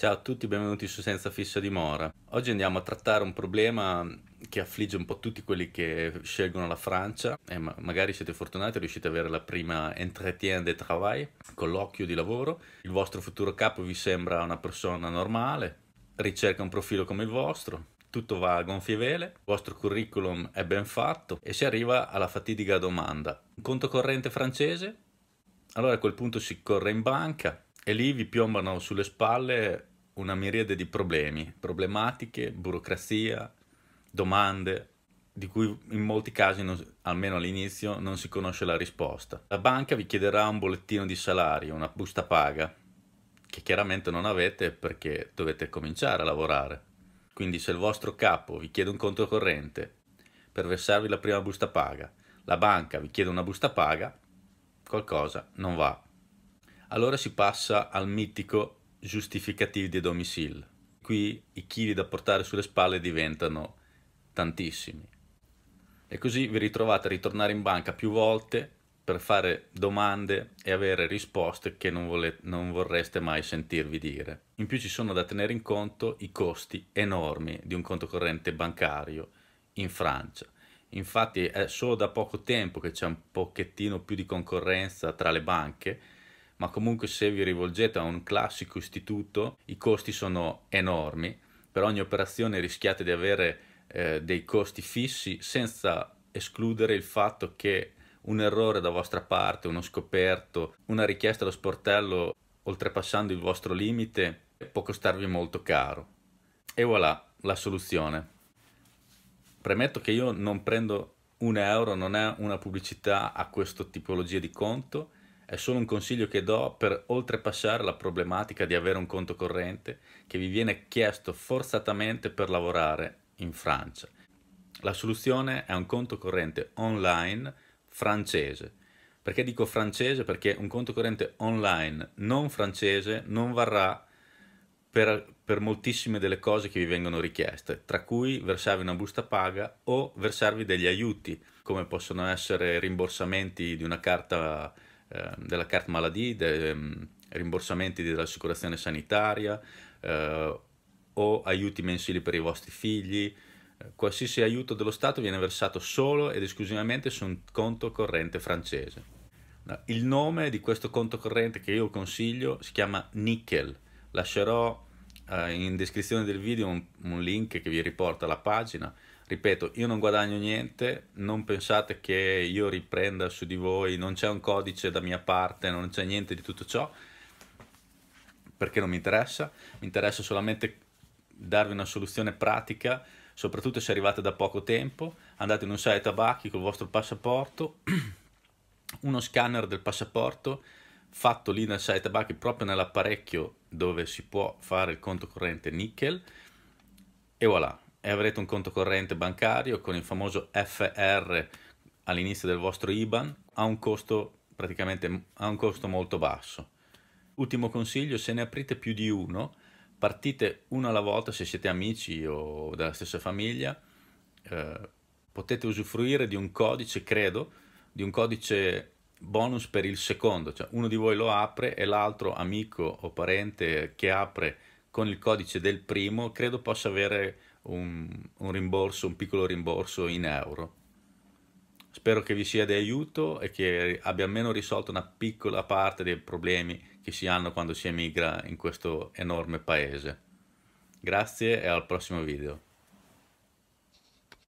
Ciao a tutti, benvenuti su Senza fissa dimora. Oggi andiamo a trattare un problema che affligge un po' tutti quelli che scelgono la Francia e magari siete fortunati riuscite ad avere la prima entretien de travail, colloquio di lavoro. Il vostro futuro capo vi sembra una persona normale, ricerca un profilo come il vostro, tutto va a gonfie vele, il vostro curriculum è ben fatto e si arriva alla fatidica domanda. Un conto corrente francese? Allora a quel punto si corre in banca e lì vi piombano sulle spalle una miriade di problemi, problematiche, burocrazia, domande, di cui in molti casi, non, almeno all'inizio, non si conosce la risposta. La banca vi chiederà un bollettino di salario, una busta paga, che chiaramente non avete perché dovete cominciare a lavorare. Quindi se il vostro capo vi chiede un conto corrente per versarvi la prima busta paga, la banca vi chiede una busta paga, qualcosa non va. Allora si passa al mitico giustificativi di domicilio. Qui i chili da portare sulle spalle diventano tantissimi. E così vi ritrovate a ritornare in banca più volte per fare domande e avere risposte che non, vole- non vorreste mai sentirvi dire. In più ci sono da tenere in conto i costi enormi di un conto corrente bancario in Francia. Infatti è solo da poco tempo che c'è un pochettino più di concorrenza tra le banche, ma comunque se vi rivolgete a un classico istituto i costi sono enormi, per ogni operazione rischiate di avere eh, dei costi fissi senza escludere il fatto che un errore da vostra parte, uno scoperto, una richiesta allo sportello oltrepassando il vostro limite può costarvi molto caro. E voilà la soluzione. Premetto che io non prendo un euro, non è una pubblicità a questo tipologia di conto, è solo un consiglio che do per oltrepassare la problematica di avere un conto corrente che vi viene chiesto forzatamente per lavorare in Francia. La soluzione è un conto corrente online francese. Perché dico francese? Perché un conto corrente online non francese non varrà per, per, moltissime delle cose che vi vengono richieste, tra cui versarvi una busta paga o versarvi degli aiuti, come possono essere rimborsamenti di una carta Ehm, della carte maladie, dei um, ehm, rimborsamenti dell'assicurazione sanitaria eh, o aiuti mensili per i vostri figli. Eh, qualsiasi aiuto dello Stato viene versato solo ed esclusivamente su un conto corrente francese. Il nome di questo conto corrente che io consiglio si chiama Nickel. Lascerò eh, in descrizione del video un, un link che vi riporta la pagina. Ripeto, io non guadagno niente, non pensate che io riprenda su di voi, non c'è un codice da mia parte, non c'è niente di tutto ciò, perché non mi interessa, mi interessa solamente darvi una soluzione pratica, soprattutto se arrivate da poco tempo, andate in un sale tabacchi col vostro passaporto, uno scanner del passaporto, fatto lì nel site back proprio nell'apparecchio dove si può fare il conto corrente nickel e voilà e avrete un conto corrente bancario con il famoso FR all'inizio del vostro IBAN a un costo praticamente a un costo molto basso ultimo consiglio se ne aprite più di uno partite uno alla volta se siete amici o della stessa famiglia eh, potete usufruire di un codice credo di un codice bonus per il secondo, cioè uno di voi lo apre e l'altro amico o parente che apre con il codice del primo credo possa avere un, un rimborso, un piccolo rimborso in euro. Spero che vi sia di aiuto e che abbia almeno risolto una piccola parte dei problemi che si hanno quando si emigra in questo enorme paese. Grazie e al prossimo video.